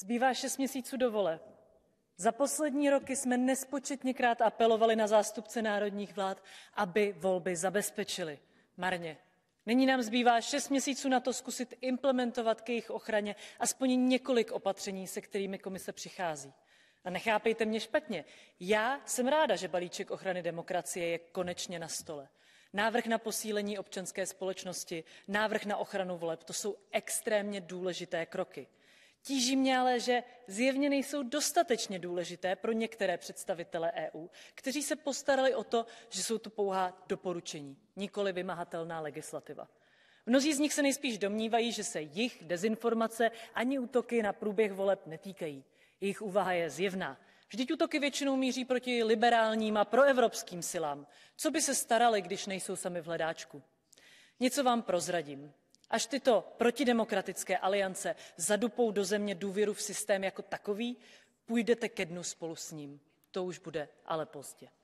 Zbývá šest měsíců do voleb. Za poslední roky jsme nespočetněkrát apelovali na zástupce národních vlád, aby volby zabezpečili. Marně. Nyní nám zbývá šest měsíců na to zkusit implementovat k jejich ochraně aspoň několik opatření, se kterými komise přichází. A nechápejte mě špatně. Já jsem ráda, že balíček ochrany demokracie je konečně na stole. Návrh na posílení občanské společnosti, návrh na ochranu voleb, to jsou extrémně důležité kroky. Tíží mě ale, že zjevně nejsou dostatečně důležité pro některé představitele EU, kteří se postarali o to, že jsou to pouhá doporučení, nikoli vymahatelná legislativa. Mnozí z nich se nejspíš domnívají, že se jich dezinformace ani útoky na průběh voleb netýkají. Jejich úvaha je zjevná. Vždyť útoky většinou míří proti liberálním a proevropským silám. Co by se starali, když nejsou sami v hledáčku? Něco vám prozradím. Až tyto protidemokratické aliance zadupou do země důvěru v systém jako takový, půjdete ke dnu spolu s ním. To už bude ale pozdě.